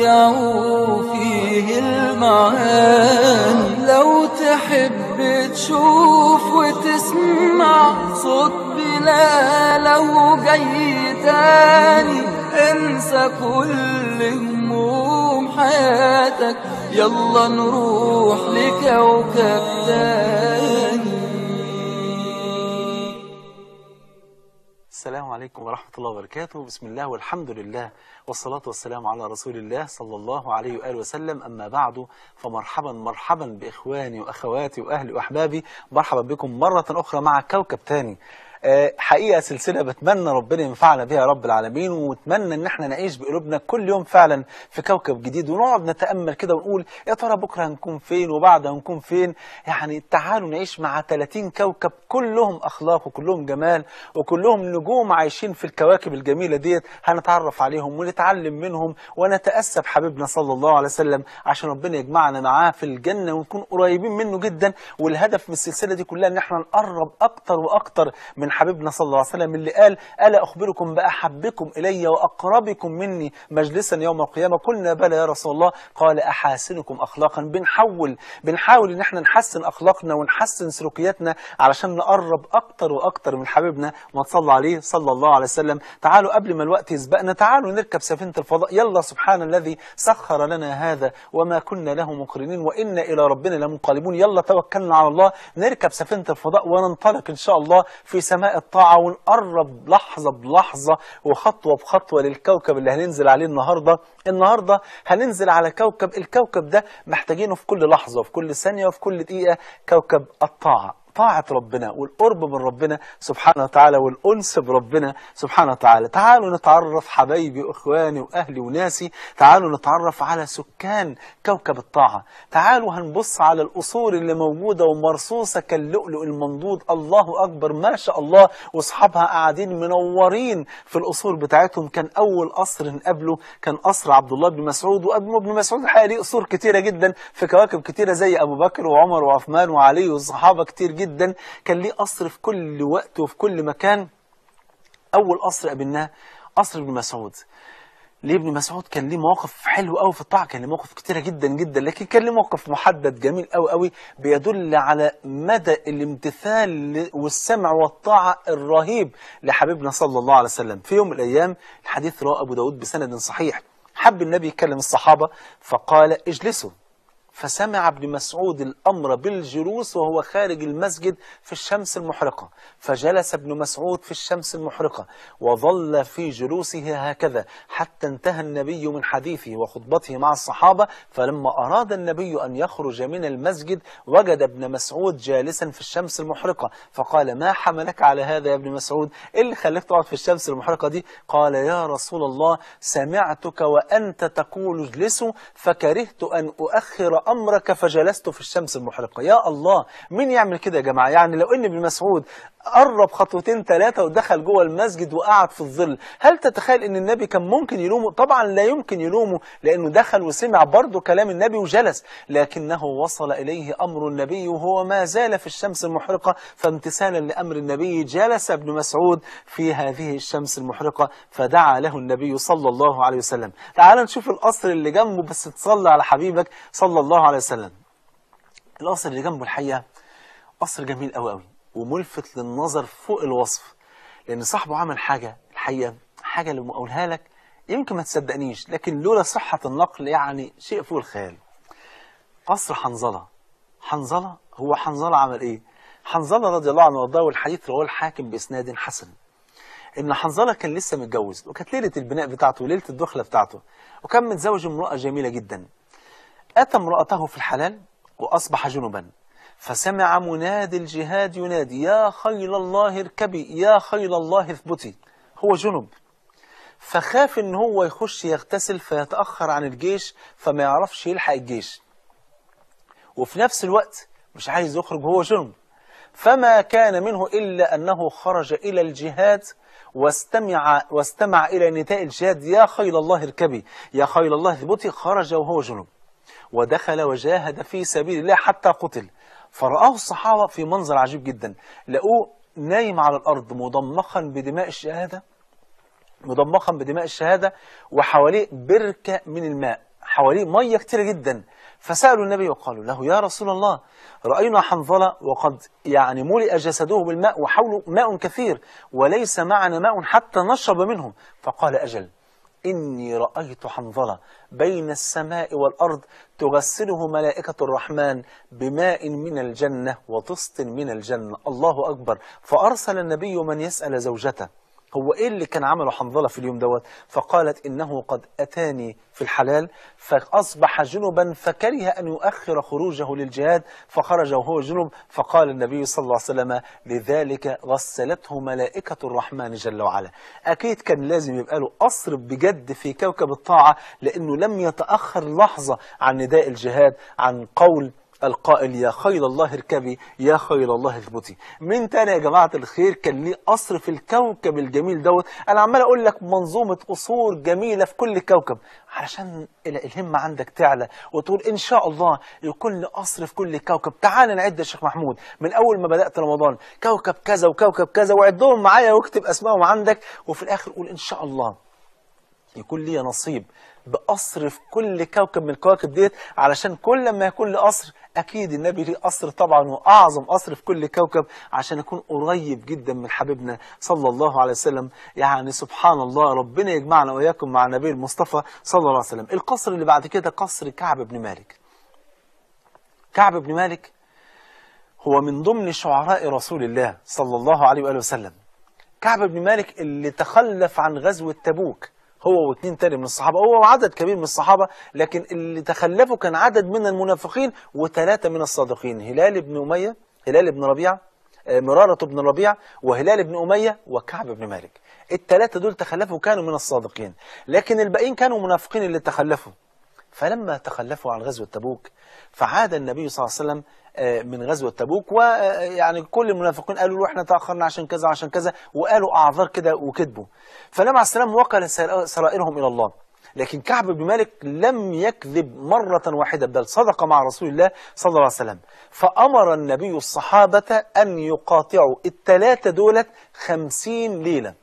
ضيعوا فيه المعاني لو تحب تشوف وتسمع صوت بلاله جاي تاني انسى كل هموم حياتك يلا نروح لكوكب تاني السلام عليكم ورحمة الله وبركاته بسم الله والحمد لله والصلاة والسلام على رسول الله صلى الله عليه وآله وسلم أما بعد فمرحبا مرحبا بإخواني وأخواتي وأهلي وأحبابي مرحبا بكم مرة أخرى مع كوكب تاني آه، حقيقه سلسله بتمنى ربنا ينفعنا بها رب العالمين واتمنى ان احنا نعيش بقلوبنا كل يوم فعلا في كوكب جديد ونقعد نتامل كده ونقول يا ترى بكره هنكون فين وبعد هنكون فين يعني تعالوا نعيش مع 30 كوكب كلهم اخلاق وكلهم جمال وكلهم نجوم عايشين في الكواكب الجميله ديت هنتعرف عليهم ونتعلم منهم ونتاسى بحبيبنا صلى الله عليه وسلم عشان ربنا يجمعنا معاه في الجنه ونكون قريبين منه جدا والهدف من السلسله دي كلها ان احنا نقرب اكتر واكتر من من حبيبنا صلى الله عليه وسلم اللي قال ألا أخبركم بأحبكم إلي وأقربكم مني مجلسا يوم القيامة قلنا بلى يا رسول الله قال أحاسنكم أخلاقا بنحول بنحاول إن احنا نحسن أخلاقنا ونحسن سلوكياتنا علشان نقرب أكتر وأكتر من حبيبنا ما تصلى عليه صلى الله عليه وسلم تعالوا قبل ما الوقت يسبقنا تعالوا نركب سفينة الفضاء يلا سبحان الذي سخر لنا هذا وما كنا له مقرنين وإنا إلى ربنا لمنقلبون يلا توكلنا على الله نركب سفينة الفضاء وننطلق إن شاء الله في سماء سماء الطاعة ونقرب لحظة بلحظة وخطوة بخطوة للكوكب اللي هننزل عليه النهاردة النهاردة هننزل على كوكب الكوكب ده محتاجينه في كل لحظة وفي كل ثانية وفي كل دقيقة كوكب الطاعة طاعة ربنا والقرب من ربنا سبحانه وتعالى والأنس بربنا سبحانه وتعالى تعالوا نتعرف حبايبي وإخواني وأهلي وناسي تعالوا نتعرف على سكان كوكب الطاعة تعالوا هنبص على الأصول اللي موجودة ومرصوصة كاللؤلؤ المنضود الله أكبر ما شاء الله وأصحابها قاعدين منورين في الأصول بتاعتهم كان أول قصر نقابله كان قصر عبد الله بن مسعود وابن ابن مسعود الحقيقة ليه قصور كتيرة جدا في كواكب كتيرة زي أبو بكر وعمر وعثمان وعلي والصحابة كتير جدا جدا كان ليه قصر في كل وقت وفي كل مكان أول قصر قابلناه قصر ابن مسعود ليه ابن مسعود كان ليه مواقف حلوه قوي في الطاعه كان ليه مواقف كتيره جدا جدا لكن كان ليه موقف محدد جميل قوي قوي بيدل على مدى الامتثال والسمع والطاعه الرهيب لحبيبنا صلى الله عليه وسلم في يوم من الايام الحديث رواه ابو داود بسند صحيح حب النبي يكلم الصحابه فقال اجلسوا فسمع ابن مسعود الأمر بالجلوس وهو خارج المسجد في الشمس المحرقة فجلس ابن مسعود في الشمس المحرقة وظل في جلوسه هكذا حتى انتهى النبي من حديثه وخطبته مع الصحابة فلما أراد النبي أن يخرج من المسجد وجد ابن مسعود جالسا في الشمس المحرقة فقال ما حملك على هذا يا ابن مسعود إيه اللي خليك تقعد في الشمس المحرقة دي قال يا رسول الله سمعتك وأنت تقول اجلسوا فكرهت أن أؤخر أمرك فجلست في الشمس المحرقة يا الله مين يعمل كده يا جماعة يعني لو إن ابن مسعود قرب خطوتين ثلاثة ودخل جوه المسجد وقعد في الظل هل تتخيل ان النبي كان ممكن يلومه طبعا لا يمكن يلومه لانه دخل وسمع برضه كلام النبي وجلس لكنه وصل اليه امر النبي وهو ما زال في الشمس المحرقة فامتثالا لامر النبي جلس ابن مسعود في هذه الشمس المحرقة فدعا له النبي صلى الله عليه وسلم تعال نشوف القصر اللي جنبه بس تصلي على حبيبك صلى الله الله عليه وسلم القصر اللي جنبه الحقيقه قصر جميل قوي قوي وملفت للنظر فوق الوصف لان صاحبه عمل حاجه الحقيقه حاجه اللي اقولها لك يمكن ما تصدقنيش لكن لولا صحه النقل يعني شيء فوق الخيال قصر حنظله حنظله هو حنظله عمل ايه حنظله رضي الله عنه وارضاه والحديث رواه الحاكم باسناد حسن ان حنظله كان لسه متجوز وكانت ليله البناء بتاعته وليله الدخله بتاعته وكان متزوج امراه جميله جدا أتى امرأته في الحلال وأصبح جنبا فسمع منادي الجهاد ينادي يا خيل الله اركبي يا خيل الله اثبتي هو جنب فخاف ان هو يخش يغتسل فيتأخر عن الجيش فما يعرفش يلحق الجيش وفي نفس الوقت مش عايز يخرج هو جنب فما كان منه إلا أنه خرج إلى الجهاد واستمع, واستمع إلى نتائج الجهاد يا خيل الله اركبي يا خيل الله اثبتي خرج وهو جنب ودخل وجاهد في سبيل الله حتى قتل فرآه الصحابة في منظر عجيب جدا لقوه نايم على الأرض مضمخا بدماء الشهادة مضمخا بدماء الشهادة وحواليه بركة من الماء حواليه مية كتير جدا فسألوا النبي وقالوا له يا رسول الله رأينا حنظلة وقد يعني ملئ جسده بالماء وحوله ماء كثير وليس معنا ماء حتى نشرب منه فقال أجل إني رأيت حنظلة بين السماء والأرض تغسله ملائكة الرحمن بماء من الجنة وطست من الجنة الله أكبر فأرسل النبي من يسأل زوجته هو ايه اللي كان عمله حنظله في اليوم دوت فقالت انه قد اتاني في الحلال فاصبح جنبا فكره ان يؤخر خروجه للجهاد فخرج وهو جنب فقال النبي صلى الله عليه وسلم لذلك غسلته ملائكه الرحمن جل وعلا اكيد كان لازم يبقى له قصر بجد في كوكب الطاعه لانه لم يتاخر لحظه عن نداء الجهاد عن قول القائل يا خيل الله اركبي يا خيل الله اثبتي مين تاني يا جماعه الخير كان ليه قصر في الكوكب الجميل دوت انا عمال اقول لك منظومه قصور جميله في كل كوكب علشان الهمه عندك تعلى وتقول ان شاء الله يكون لي قصر في كل كوكب تعال نعد يا شيخ محمود من اول ما بدات رمضان كوكب كذا وكوكب كذا وعدهم معايا واكتب اسمائهم عندك وفي الاخر قول ان شاء الله يكون لي نصيب بقصر في كل كوكب من الكواكب ديت علشان كل ما يكون لقصر اكيد النبي ليه قصر طبعا واعظم قصر في كل كوكب عشان يكون قريب جدا من حبيبنا صلى الله عليه وسلم يعني سبحان الله ربنا يجمعنا واياكم مع النبي المصطفى صلى الله عليه وسلم القصر اللي بعد كده قصر كعب بن مالك كعب بن مالك هو من ضمن شعراء رسول الله صلى الله عليه وآله وسلم كعب بن مالك اللي تخلف عن غزوة تبوك هو واثنين تاني من الصحابة هو عدد كبير من الصحابة لكن اللي تخلفوا كان عدد من المنافقين وثلاثة من الصادقين هلال بن أمية هلال بن ربيعة آه، مرارة بن ربيع وهلال بن أمية وكعب بن مالك الثلاثة دول تخلفوا كانوا من الصادقين لكن الباقيين كانوا منافقين اللي تخلفوا فلما تخلفوا عن غزوة تبوك فعاد النبي صلى الله عليه وسلم آه، من غزوة تبوك ويعني آه، كل المنافقين قالوا له احنا تأخرنا عشان كذا عشان كذا وقالوا أعذار كده وكذبوا فالنبي عليه السلام وكل سرائرهم إلى الله لكن كعب بن مالك لم يكذب مرة واحدة بل صدق مع رسول الله صلى الله عليه وسلم فأمر النبي الصحابة أن يقاطعوا الثلاثة دولت خمسين ليلة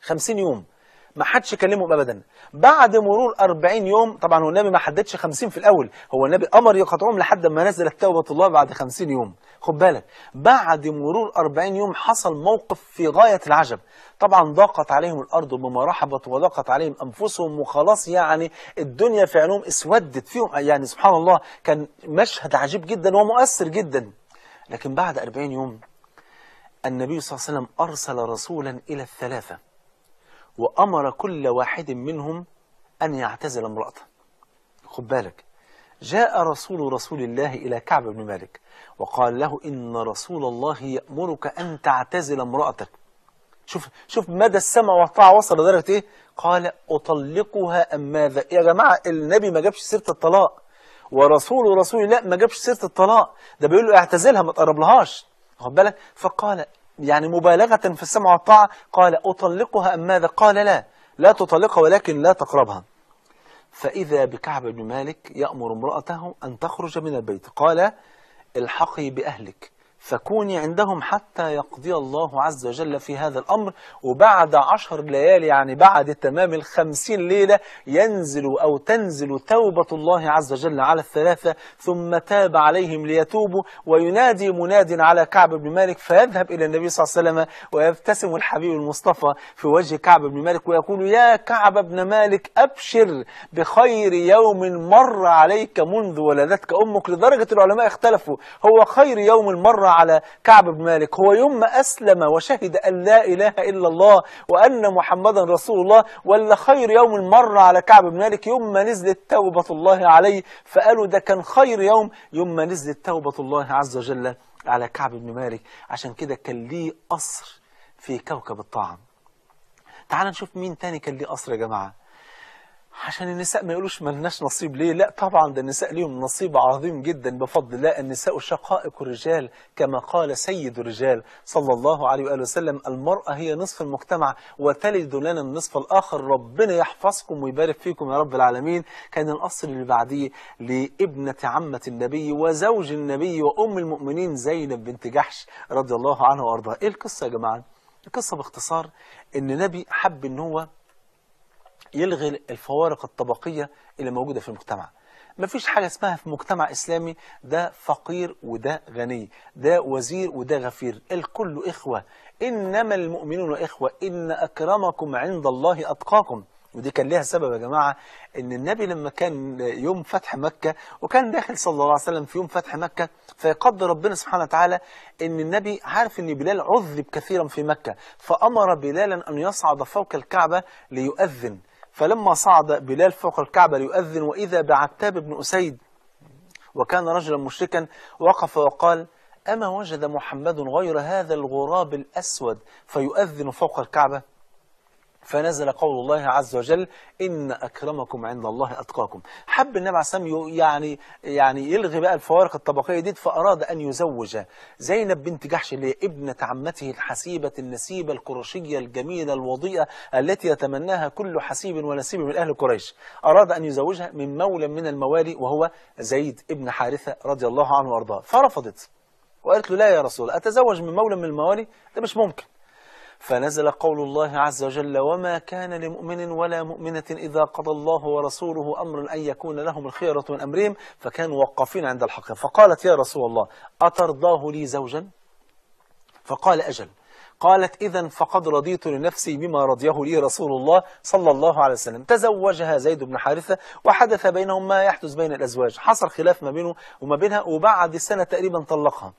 خمسين يوم ما حدش كلمهم ابدا بعد مرور 40 يوم طبعا هو النبي ما حددش 50 في الاول هو النبي امر يقاطعهم لحد ما نزلت توبه الله بعد 50 يوم خد بالك بعد مرور 40 يوم حصل موقف في غايه العجب طبعا ضاقت عليهم الارض بما رحبت وضاقت عليهم انفسهم وخلاص يعني الدنيا في عينهم اسودت فيهم يعني سبحان الله كان مشهد عجيب جدا ومؤثر جدا لكن بعد 40 يوم النبي صلى الله عليه وسلم ارسل رسولا الى الثلاثه وأمر كل واحد منهم أن يعتزل امرأته خد بالك جاء رسول رسول الله إلى كعب بن مالك وقال له إن رسول الله يأمرك أن تعتزل امرأتك شوف شوف مدى السمع والطاعة وصل لدرجة إيه قال أطلقها أم ماذا يا جماعة النبي ما جابش سيرة الطلاق ورسول رسول الله ما جابش سيرة الطلاق ده بيقول له اعتزلها ما تقربلهاش واخد بالك فقال يعني مبالغة في السمع والطاعة قال أطلقها أم ماذا قال لا لا تطلقها ولكن لا تقربها فإذا بكعب بن مالك يأمر امرأته أن تخرج من البيت قال الحقي بأهلك فكوني عندهم حتى يقضي الله عز وجل في هذا الأمر وبعد عشر ليالي يعني بعد تمام الخمسين ليلة ينزل أو تنزل توبة الله عز وجل على الثلاثة ثم تاب عليهم ليتوبوا وينادي مناد على كعب بن مالك فيذهب إلى النبي صلى الله عليه وسلم ويبتسم الحبيب المصطفى في وجه كعب بن مالك ويقول يا كعب بن مالك أبشر بخير يوم مر عليك منذ ولدتك أمك لدرجة العلماء اختلفوا هو خير يوم مر على كعب بن مالك هو يوم أسلم وشهد أن لا إله إلا الله وأن محمدا رسول الله ولا خير يوم مر على كعب بن مالك يوم ما نزلت توبة الله عليه فقالوا ده كان خير يوم يوم ما نزلت توبة الله عز وجل على كعب بن مالك عشان كده كان ليه قصر في كوكب الطعام تعال نشوف مين تاني كان ليه قصر يا جماعه عشان النساء ما يقولوش ملناش نصيب ليه لا طبعا ده النساء ليهم نصيب عظيم جدا بفضل الله النساء شقائق الرجال كما قال سيد الرجال صلى الله عليه وآله وسلم المرأة هي نصف المجتمع وتلد لنا النصف الآخر ربنا يحفظكم ويبارك فيكم يا رب العالمين كان الأصل اللي بعديه لابنة عمة النبي وزوج النبي وأم المؤمنين زينب بنت جحش رضي الله عنها وأرضاها إيه القصة يا جماعة القصة باختصار إن نبي حب إن هو يلغي الفوارق الطبقية اللي موجودة في المجتمع ما فيش حاجة اسمها في مجتمع إسلامي ده فقير وده غني ده وزير وده غفير الكل إخوة إنما المؤمنون إخوة إن أكرمكم عند الله أتقاكم ودي كان ليها سبب يا جماعة ان النبي لما كان يوم فتح مكة وكان داخل صلى الله عليه وسلم في يوم فتح مكة فيقدر ربنا سبحانه وتعالى ان النبي عارف ان بلال عذب كثيرا في مكة فامر بلالا ان يصعد فوق الكعبة ليؤذن فلما صعد بلال فوق الكعبة ليؤذن وإذا بعتاب بن أسيد وكان رجلا مشركا وقف وقال أما وجد محمد غير هذا الغراب الأسود فيؤذن فوق الكعبة فنزل قول الله عز وجل إن أكرمكم عند الله أتقاكم حب النبي عليه يعني يعني يلغي بقى الفوارق الطبقية دي فأراد أن يزوج زينب بنت جحش اللي هي ابنة عمته الحسيبة النسيبة القرشية الجميلة الوضيئة التي يتمناها كل حسيب ونسيب من أهل قريش أراد أن يزوجها من مولى من الموالي وهو زيد ابن حارثة رضي الله عنه وأرضاه فرفضت وقالت له لا يا رسول أتزوج من مولى من الموالي ده مش ممكن فنزل قول الله عز وجل وما كان لمؤمن ولا مؤمنة إذا قضى الله ورسوله أمرا أن يكون لهم الخيرة من أمرهم فكانوا وقفين عند الحق فقالت يا رسول الله أترضاه لي زوجا فقال أجل قالت إذا فقد رضيت لنفسي بما رضيه لي رسول الله صلى الله عليه وسلم تزوجها زيد بن حارثة وحدث بينهم ما يحدث بين الأزواج حصل خلاف ما بينه وما بينها وبعد سنة تقريبا طلقها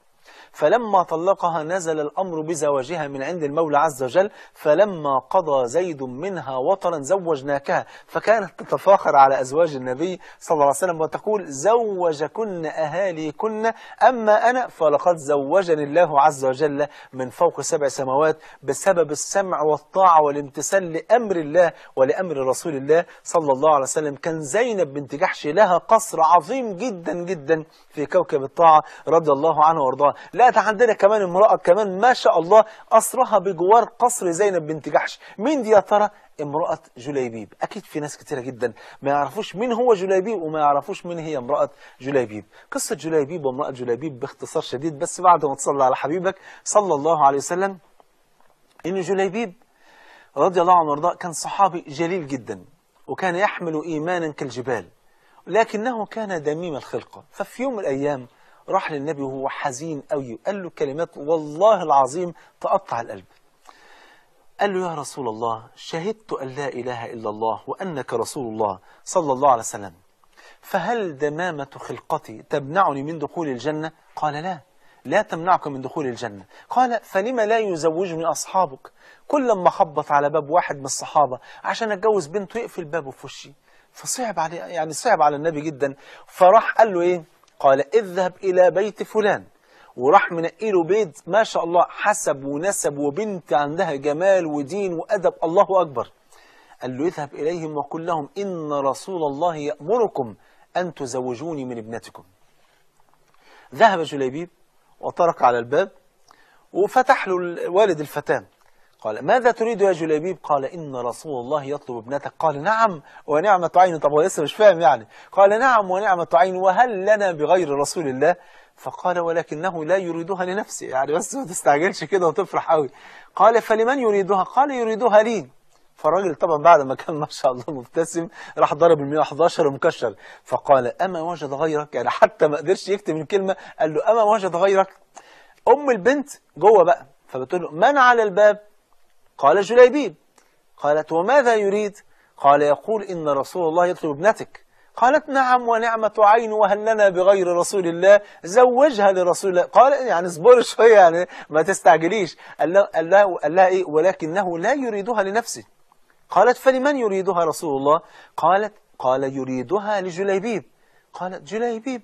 فلما طلقها نزل الأمر بزواجها من عند المولى عز وجل فلما قضى زيد منها وطرا زوجناكها فكانت تتفاخر على أزواج النبي صلى الله عليه وسلم وتقول زوجكن أهاليكن أما أنا فلقد زوجني الله عز وجل من فوق سبع سماوات بسبب السمع والطاعة والامتثال لأمر الله ولأمر رسول الله صلى الله عليه وسلم كان زينب بنت جحش لها قصر عظيم جدا جدا في كوكب الطاعة رضي الله عنه وارضاه لقت عندنا كمان امرأة كمان ما شاء الله أسرها بجوار قصر زينب بنت جحش مين دي يا ترى امرأة جليبيب أكيد في ناس كتيرة جدا ما يعرفوش مين هو جليبيب وما يعرفوش مين هي امرأة جليبيب قصة جليبيب وامرأة جليبيب باختصار شديد بس بعد ما تصلى على حبيبك صلى الله عليه وسلم إن جليبيب رضي الله عنه وارضاه كان صحابي جليل جدا وكان يحمل إيمانا كالجبال لكنه كان دميم الخلقة ففي يوم من الأيام راح للنبي وهو حزين قوي وقال له كلمات والله العظيم تقطع القلب قال له يا رسول الله شهدت أن لا إله إلا الله وأنك رسول الله صلى الله عليه وسلم فهل دمامة خلقتي تمنعني من دخول الجنة قال لا لا تمنعك من دخول الجنة قال فلما لا يزوجني أصحابك كل ما خبط على باب واحد من الصحابة عشان أتجوز بنته يقفل بابه في وشي فصعب عليه يعني صعب على النبي جدا فراح قال له إيه قال اذهب إلى بيت فلان وراح منقله بيت ما شاء الله حسب ونسب وبنت عندها جمال ودين وأدب الله أكبر قال له اذهب إليهم وقل لهم إن رسول الله يأمركم أن تزوجوني من ابنتكم ذهب جليبيب وطرق على الباب وفتح له والد الفتاة قال ماذا تريد يا جلابيب قال إن رسول الله يطلب ابنتك قال نعم ونعمة عين طب هو لسه مش فاهم يعني قال نعم ونعمة عين وهل لنا بغير رسول الله فقال ولكنه لا يريدها لنفسه يعني بس ما تستعجلش كده وتفرح قوي قال فلمن يريدها قال يريدها لي فالراجل طبعا بعد ما كان ما شاء الله مبتسم راح ضرب ال 111 مكشر فقال اما وجد غيرك يعني حتى ما قدرش يكتب الكلمه قال له اما وجد غيرك ام البنت جوه بقى فبتقول له من على الباب قال جليبيب قالت وماذا يريد قال يقول إن رسول الله يطلب ابنتك قالت نعم ونعمة عين وهل لنا بغير رسول الله زوجها لرسول الله قال يعني اصبري شوية يعني ما تستعجليش قال له, قال له, قال له إيه ولكنه لا يريدها لنفسه قالت فلمن يريدها رسول الله قالت قال يريدها لجليبيب قالت جليبيب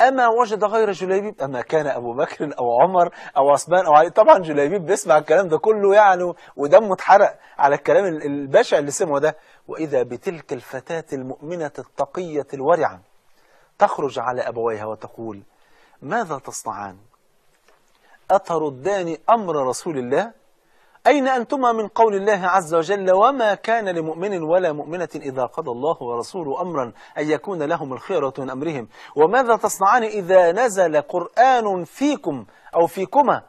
أما وجد غير جليبيب أما كان أبو بكر أو عمر أو عثمان أو علي طبعا جليبيب بيسمع الكلام ده كله يعني ودمه اتحرق على الكلام البشع اللي سمعه ده وإذا بتلك الفتاة المؤمنة التقية الورعة تخرج على أبويها وتقول ماذا تصنعان أتردان أمر رسول الله أين أنتما من قول الله عز وجل وما كان لمؤمن ولا مؤمنة إذا قضى الله ورسوله أمرا أن يكون لهم الخيرة من أمرهم وماذا تصنعان إذا نزل قرآن فيكم أو فيكما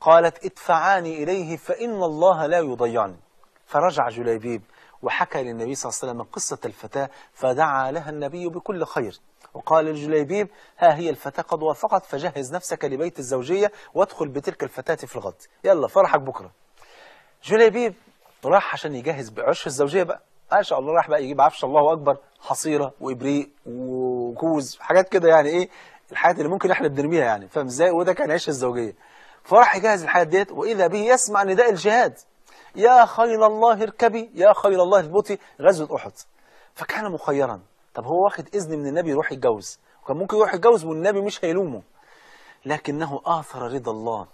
قالت ادفعاني إليه فإن الله لا يضيعني فرجع جليبيب وحكى للنبي صلى الله عليه وسلم قصة الفتاة فدعا لها النبي بكل خير وقال الجليبيب ها هي الفتاة قد وافقت فجهز نفسك لبيت الزوجية وادخل بتلك الفتاة في الغد يلا فرحك بكرة جوليا بيب راح عشان يجهز بعش الزوجيه بقى ما آه، شاء الله راح بقى يجيب عفش الله اكبر حصيره وابريق وكوز حاجات كده يعني ايه الحاجات اللي ممكن احنا بنرميها يعني فاهم ازاي وده كان عيش الزوجيه فراح يجهز الحاجات ديت واذا به يسمع نداء الجهاد يا خيل الله اركبي يا خيل الله اثبتي غزوه احد فكان مخيرا طب هو واخد اذن من النبي يروح يتجوز وكان ممكن يروح يتجوز والنبي مش هيلومه لكنه اثر رضا الله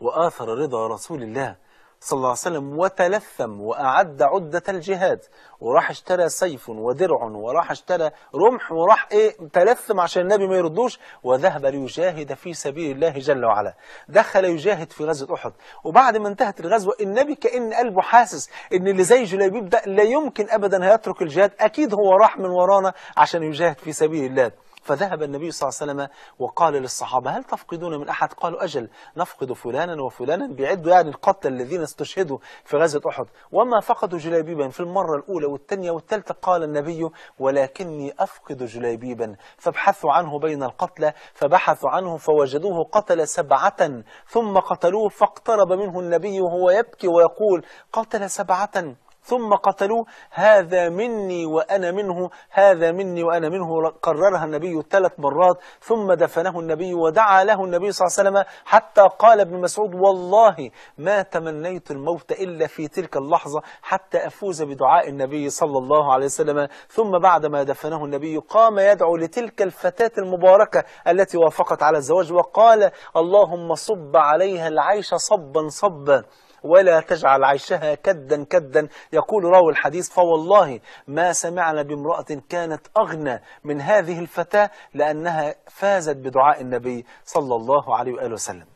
واثر رضا رسول الله صلى الله عليه وسلم وتلثم وأعد عدة الجهاد وراح اشترى سيف ودرع وراح اشترى رمح وراح ايه تلثم عشان النبي ما يردوش وذهب ليجاهد في سبيل الله جل وعلا دخل يجاهد في غزوة أحد وبعد ما انتهت الغزوة النبي كأن قلبه حاسس ان اللي زي جليبيب ده لا يمكن أبدا هيترك الجهاد أكيد هو راح من ورانا عشان يجاهد في سبيل الله فذهب النبي صلى الله عليه وسلم وقال للصحابة هل تفقدون من أحد قالوا أجل نفقد فلانا وفلانا بيعدوا يعني القتلى الذين استشهدوا في غزوة أحد وما فقدوا جلابيبا في المرة الأولى والثانية والثالثة قال النبي ولكني أفقد جلابيبا فابحثوا عنه بين القتلى فبحثوا عنه فوجدوه قتل سبعة ثم قتلوه فاقترب منه النبي وهو يبكي ويقول قتل سبعة ثم قتلوه هذا مني وأنا منه هذا مني وأنا منه قررها النبي ثلاث مرات ثم دفنه النبي ودعا له النبي صلى الله عليه وسلم حتى قال ابن مسعود والله ما تمنيت الموت إلا في تلك اللحظة حتى أفوز بدعاء النبي صلى الله عليه وسلم ثم بعدما دفنه النبي قام يدعو لتلك الفتاة المباركة التي وافقت على الزواج وقال اللهم صب عليها العيش صبا صبا ولا تجعل عيشها كدا كدا يقول راوي الحديث فوالله ما سمعنا بامرأة كانت أغنى من هذه الفتاة لأنها فازت بدعاء النبي صلى الله عليه وآله وسلم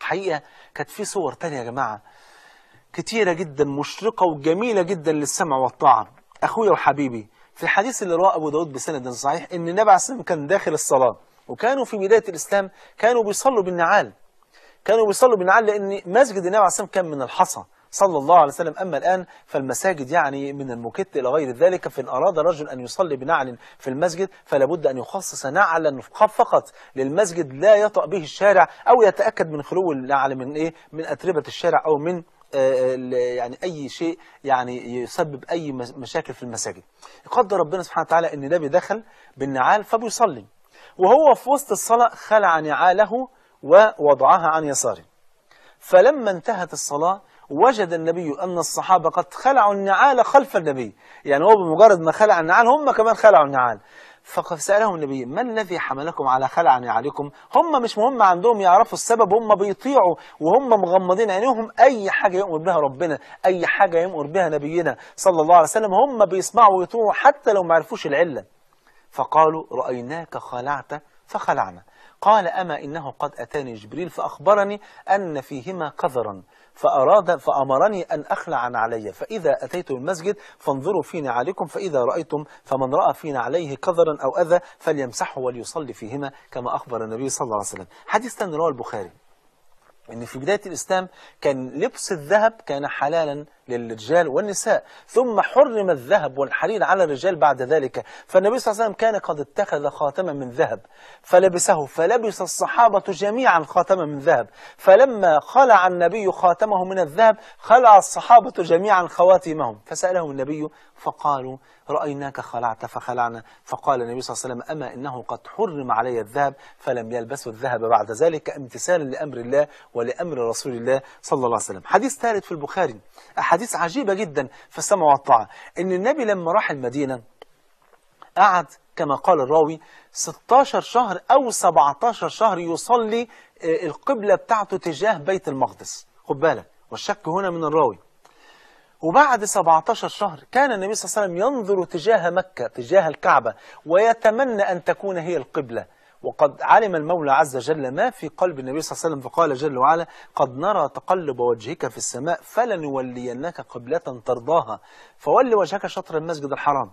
حقيقة كانت في صور تانية يا جماعة كتيرة جدا مشرقة وجميلة جدا للسمع والطاعة أخويا وحبيبي في الحديث اللي رواه أبو داود بسند صحيح إن النبي عليه الصلاة كان داخل الصلاة وكانوا في بداية الإسلام كانوا بيصلوا بالنعال كانوا بيصلوا بنعال لأن مسجد النبي عليه السلام كان من الحصى صلى الله عليه وسلم أما الآن فالمساجد يعني من المكت إلى غير ذلك فإن أراد رجل أن يصلي بنعل في المسجد فلا بد أن يخصص نعلا فقط للمسجد لا يطأ به الشارع أو يتأكد من خلو النعل من إيه من أتربة الشارع أو من آه، يعني أي شيء يعني يسبب أي مشاكل في المساجد يقدر ربنا سبحانه وتعالى أن النبي دخل بالنعال فبيصلي وهو في وسط الصلاة خلع نعاله ووضعها عن يساره فلما انتهت الصلاة وجد النبي أن الصحابة قد خلعوا النعال خلف النبي يعني هو بمجرد ما خلع النعال هم كمان خلعوا النعال فسألهم النبي ما الذي حملكم على خلع نعالكم هم مش مهم عندهم يعرفوا السبب هم بيطيعوا وهم مغمضين عينيهم أي حاجة يؤمر بها ربنا أي حاجة يؤمر بها نبينا صلى الله عليه وسلم هم بيسمعوا ويطيعوا حتى لو ما عرفوش العلة فقالوا رأيناك خلعت فخلعنا قال أما إنه قد أتاني جبريل فأخبرني أن فيهما قذرا فأراد فأمرني أن أخلع علي فإذا أتيت المسجد فانظروا في نعالكم فإذا رأيتم فمن رأى في نعليه قذرا أو أذى فليمسحه وليصلي فيهما كما أخبر النبي صلى الله عليه وسلم حديث رواه البخاري أن في بداية الإسلام كان لبس الذهب كان حلالا للرجال والنساء ثم حرم الذهب والحرير على الرجال بعد ذلك فالنبي صلى الله عليه وسلم كان قد اتخذ خاتما من ذهب فلبسه فلبس الصحابة جميعا خاتما من ذهب فلما خلع النبي خاتمه من الذهب خلع الصحابة جميعا خواتمهم فسألهم النبي فقالوا رأيناك خلعت فخلعنا فقال النبي صلى الله عليه وسلم أما إنه قد حرم علي الذهب فلم يلبسوا الذهب بعد ذلك امتثالا لأمر الله ولأمر رسول الله صلى الله عليه وسلم حديث ثالث في البخاري أحد أحاديث عجيبة جدا في السمع والطاعة إن النبي لما راح المدينة قعد كما قال الراوي 16 شهر أو 17 شهر يصلي آه، القبلة بتاعته تجاه بيت المقدس خد بالك والشك هنا من الراوي وبعد 17 شهر كان النبي صلى الله عليه وسلم ينظر تجاه مكة تجاه الكعبة ويتمنى أن تكون هي القبلة وقد علم المولى عز وجل ما في قلب النبي صلى الله عليه وسلم فقال جل وعلا قد نرى تقلب وجهك في السماء فلنولينك قبلة ترضاها فول وجهك شطر المسجد الحرام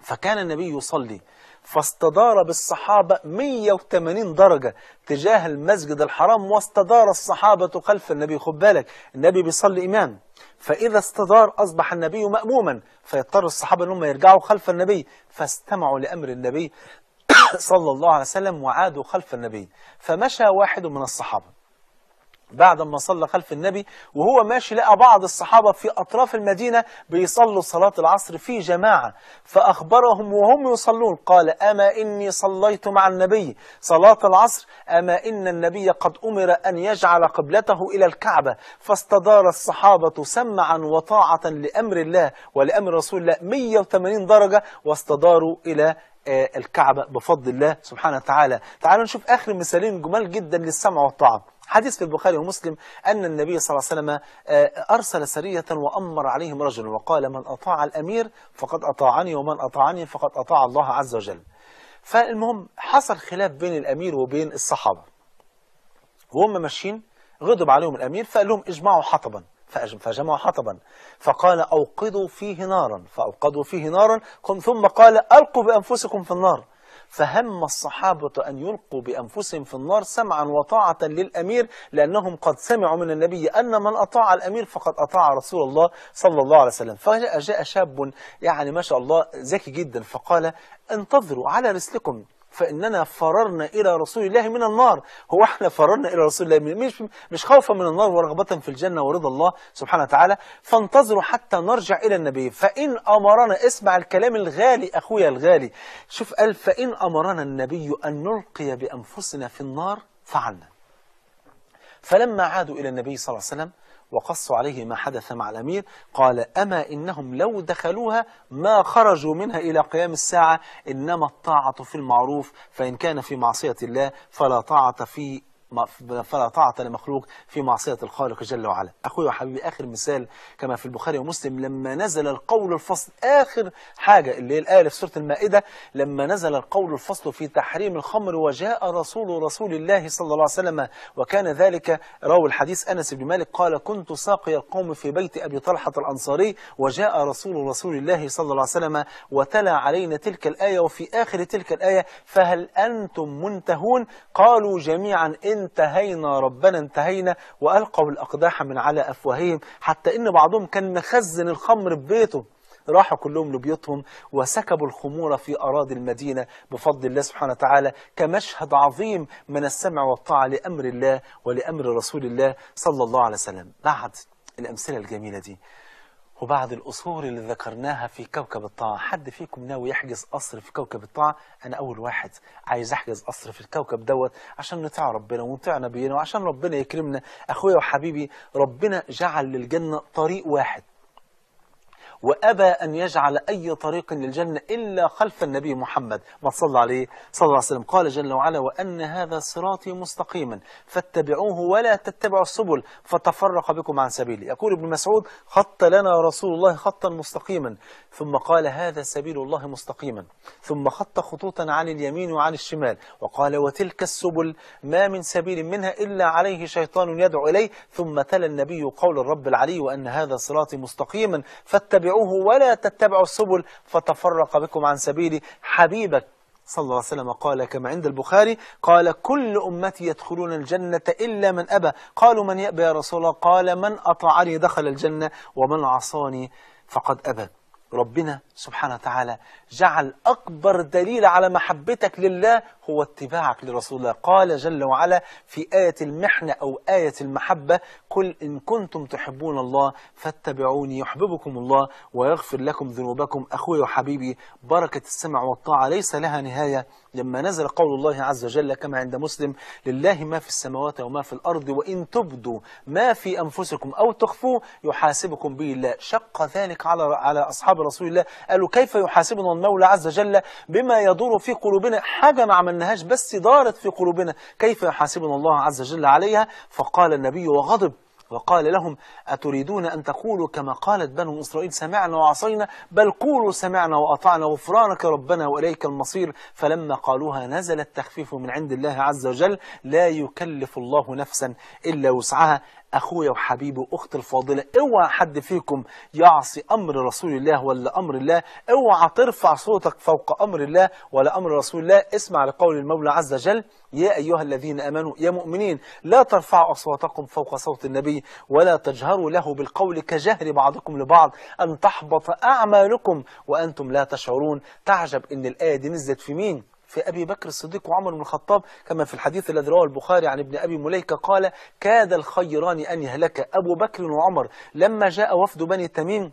فكان النبي يصلي فاستدار بالصحابة 180 درجة تجاه المسجد الحرام واستدار الصحابة خلف النبي خد بالك النبي بيصلي إمام فإذا استدار أصبح النبي مأموما فيضطر الصحابة أنهم يرجعوا خلف النبي فاستمعوا لأمر النبي صلى الله عليه وسلم وعادوا خلف النبي فمشى واحد من الصحابة بعد ما صلى خلف النبي وهو ماشي لقى بعض الصحابة في أطراف المدينة بيصلوا صلاة العصر في جماعة فأخبرهم وهم يصلون قال أما إني صليت مع النبي صلاة العصر أما إن النبي قد أمر أن يجعل قبلته إلى الكعبة فاستدار الصحابة سمعا وطاعة لأمر الله ولأمر رسول الله 180 درجة واستداروا إلى آه، الكعبة بفضل الله سبحانه وتعالى تعالوا نشوف آخر مثالين جمال جدا للسمع والطاعة حديث في البخاري ومسلم أن النبي صلى الله عليه وسلم آه، أرسل سرية وأمر عليهم رجل وقال من أطاع الأمير فقد أطاعني ومن أطاعني فقد أطاع الله عز وجل فالمهم حصل خلاف بين الأمير وبين الصحابة وهم ماشيين غضب عليهم الأمير فقال لهم اجمعوا حطبا فجمعوا حطبا فقال أوقدوا فيه نارا فأوقدوا فيه نارا ثم قال ألقوا بأنفسكم في النار فهم الصحابة أن يلقوا بأنفسهم في النار سمعا وطاعة للأمير لأنهم قد سمعوا من النبي أن من أطاع الأمير فقد أطاع رسول الله صلى الله عليه وسلم فجاء شاب يعني ما شاء الله ذكي جدا فقال انتظروا على رسلكم فإننا فررنا إلى رسول الله من النار هو احنا فررنا إلى رسول الله مش, مش خوفا من النار ورغبة في الجنة ورضا الله سبحانه وتعالى فانتظروا حتى نرجع إلى النبي فإن أمرنا اسمع الكلام الغالي أخويا الغالي شوف قال فإن أمرنا النبي أن نلقي بأنفسنا في النار فعلنا فلما عادوا إلى النبي صلى الله عليه وسلم وقصوا عليه ما حدث مع الأمير قال أما إنهم لو دخلوها ما خرجوا منها إلى قيام الساعة إنما الطاعة في المعروف فإن كان في معصية الله فلا طاعة في فلا طاعة لمخلوق في معصية الخالق جل وعلا أخوي وحبيبي آخر مثال كما في البخاري ومسلم لما نزل القول الفصل آخر حاجة اللي هي الآية في سورة المائدة لما نزل القول الفصل في تحريم الخمر وجاء رسول رسول الله صلى الله عليه وسلم وكان ذلك روى الحديث أنس بن مالك قال كنت ساقي القوم في بيت أبي طلحة الأنصاري وجاء رسول رسول الله صلى الله عليه وسلم وتلا علينا تلك الآية وفي آخر تلك الآية فهل أنتم منتهون قالوا جميعا إن انتهينا ربنا انتهينا وألقوا الأقداح من على أفواههم حتى إن بعضهم كان مخزن الخمر في بيته راحوا كلهم لبيوتهم وسكبوا الخمور في أراضي المدينة بفضل الله سبحانه وتعالى كمشهد عظيم من السمع والطاعة لأمر الله ولأمر رسول الله صلى الله عليه وسلم بعد الأمثلة الجميلة دي وبعض القصور اللي ذكرناها في كوكب الطاعة حد فيكم ناوي يحجز قصر في كوكب الطاعة أنا أول واحد عايز أحجز قصر في الكوكب دوت عشان نطيع ربنا ونطيع نبينا وعشان ربنا يكرمنا أخويا وحبيبي ربنا جعل للجنة طريق واحد وأبى أن يجعل أي طريق للجنة إلا خلف النبي محمد ما صلى عليه صلى الله عليه وسلم قال جل وعلا وأن هذا صراطي مستقيما فاتبعوه ولا تتبعوا السبل فتفرق بكم عن سبيلي يقول ابن مسعود خط لنا رسول الله خطا مستقيما ثم قال هذا سبيل الله مستقيما ثم خط خطوطا عن اليمين وعن الشمال وقال وتلك السبل ما من سبيل منها إلا عليه شيطان يدعو إليه ثم تلا النبي قول الرب العلي وأن هذا صراطي مستقيما فاتبعوه تتبعوه ولا تتبعوا السبل فتفرق بكم عن سبيلي حبيبك صلى الله عليه وسلم قال كما عند البخاري قال كل أمتي يدخلون الجنة إلا من أبى قالوا من يأبى يا رسول الله قال من أطاعني دخل الجنة ومن عصاني فقد أبى ربنا سبحانه وتعالى جعل أكبر دليل على محبتك لله هو اتباعك لرسول الله قال جل وعلا في آية المحنة أو آية المحبة قل إن كنتم تحبون الله فاتبعوني يحببكم الله ويغفر لكم ذنوبكم أخوي وحبيبي بركة السمع والطاعة ليس لها نهاية لما نزل قول الله عز وجل كما عند مسلم لله ما في السماوات وما في الأرض وإن تبدوا ما في أنفسكم أو تخفوا يحاسبكم به الله شق ذلك على على أصحاب رسول الله قالوا كيف يحاسبنا المولى عز وجل بما يدور في قلوبنا حاجة ما عملناهاش بس دارت في قلوبنا كيف يحاسبنا الله عز وجل عليها فقال النبي وغضب وقال لهم أتريدون أن تقولوا كما قالت بنو إسرائيل سمعنا وعصينا بل قولوا سمعنا وأطعنا غفرانك ربنا وإليك المصير فلما قالوها نزل التخفيف من عند الله عز وجل لا يكلف الله نفسا إلا وسعها اخويا وحبيبي واختي الفاضله اوعى حد فيكم يعصي امر رسول الله ولا امر الله اوعى ترفع صوتك فوق امر الله ولا امر رسول الله اسمع لقول المولى عز وجل يا ايها الذين امنوا يا مؤمنين لا ترفعوا اصواتكم فوق صوت النبي ولا تجهروا له بالقول كجهر بعضكم لبعض ان تحبط اعمالكم وانتم لا تشعرون تعجب ان الايه دي نزلت في مين في أبي بكر الصديق وعمر بن الخطاب كما في الحديث الذي رواه البخاري عن ابن أبي مليكة قال كاد الخيران أن يهلك أبو بكر وعمر لما جاء وفد بني تميم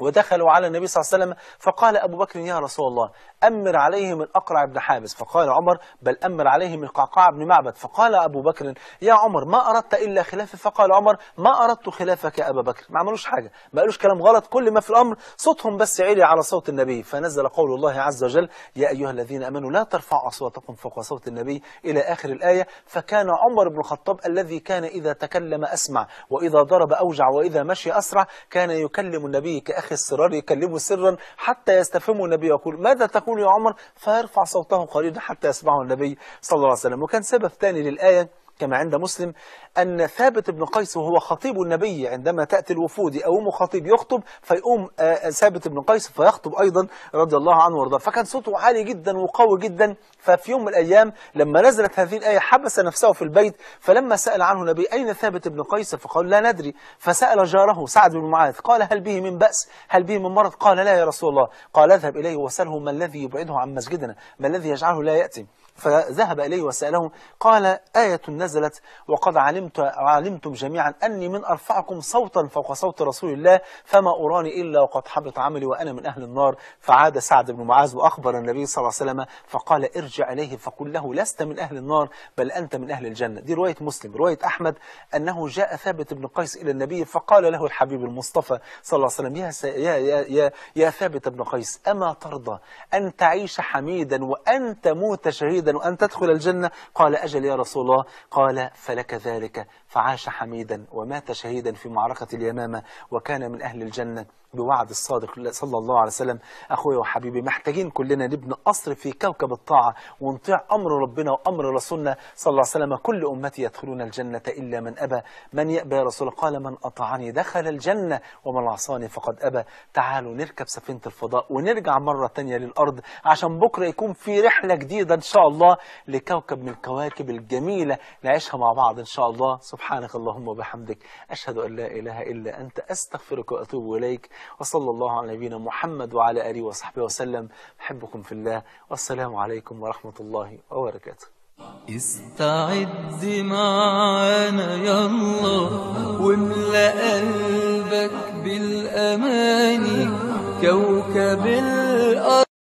ودخلوا على النبي صلى الله عليه وسلم فقال أبو بكر يا رسول الله أمر عليهم الأقرع بن حابس فقال عمر بل أمر عليهم القعقاع بن معبد فقال أبو بكر يا عمر ما أردت إلا خلافي فقال عمر ما أردت خلافك يا أبا بكر ما عملوش حاجة ما قالوش كلام غلط كل ما في الأمر صوتهم بس علي على صوت النبي فنزل قول الله عز وجل يا أيها الذين أمنوا لا ترفعوا أصواتكم فوق صوت النبي إلى آخر الآية فكان عمر بن الخطاب الذي كان إذا تكلم أسمع وإذا ضرب أوجع وإذا مشي أسرع كان يكلم النبي كأخ أخي السرار يكلمه سرا حتى يستفهمه النبي ويقول ماذا تقول يا عمر فيرفع صوته قليلا حتى يسمعه النبي صلى الله عليه وسلم وكان سبب ثاني للآية كما عند مسلم أن ثابت بن قيس وهو خطيب النبي عندما تأتي الوفود يقوم خطيب يخطب فيقوم آه، آه، ثابت بن قيس فيخطب أيضا رضي الله عنه وارضاه فكان صوته عالي جدا وقوي جدا ففي يوم من الأيام لما نزلت هذه الآية حبس نفسه في البيت فلما سأل عنه النبي أين ثابت بن قيس فقال لا ندري فسأل جاره سعد بن معاذ قال هل به من بأس هل به من مرض قال لا يا رسول الله قال اذهب إليه وسأله ما الذي يبعده عن مسجدنا ما الذي يجعله لا يأتي فذهب إليه وسأله قال آية نزلت وقد علمت علمتم جميعا أني من أرفعكم صوتا فوق صوت رسول الله فما أراني إلا وقد حبط عملي وأنا من أهل النار فعاد سعد بن معاذ وأخبر النبي صلى الله عليه وسلم فقال ارجع إليه فقل له لست من أهل النار بل أنت من أهل الجنة دي رواية مسلم رواية أحمد أنه جاء ثابت بن قيس إلى النبي فقال له الحبيب المصطفى صلى الله عليه وسلم يا, س... يا, يا, يا, يا ثابت بن قيس أما ترضى أن تعيش حميدا وأن تموت شهيدا حميدا وأن تدخل الجنة قال أجل يا رسول الله قال فلك ذلك فعاش حميدا ومات شهيدا في معركة اليمامة وكان من أهل الجنة بوعد الصادق صلى الله عليه وسلم أخويا وحبيبي محتاجين كلنا نبني قصر في كوكب الطاعة ونطيع أمر ربنا وأمر رسولنا صلى الله عليه وسلم كل أمتي يدخلون الجنة إلا من أبى من يأبى يا رسول قال من أطعني دخل الجنة ومن عصاني فقد أبى تعالوا نركب سفينة الفضاء ونرجع مرة تانية للأرض عشان بكرة يكون في رحلة جديدة إن شاء الله الله لكوكب من الكواكب الجميلة نعيشها مع بعض إن شاء الله سبحانك اللهم وبحمدك أشهد أن لا إله إلا أنت أستغفرك وأتوب إليك وصلى الله على نبينا محمد وعلى آله وصحبه وسلم أحبكم في الله والسلام عليكم ورحمة الله وبركاته استعد معانا الله واملأ قلبك بالأماني كوكب الأرض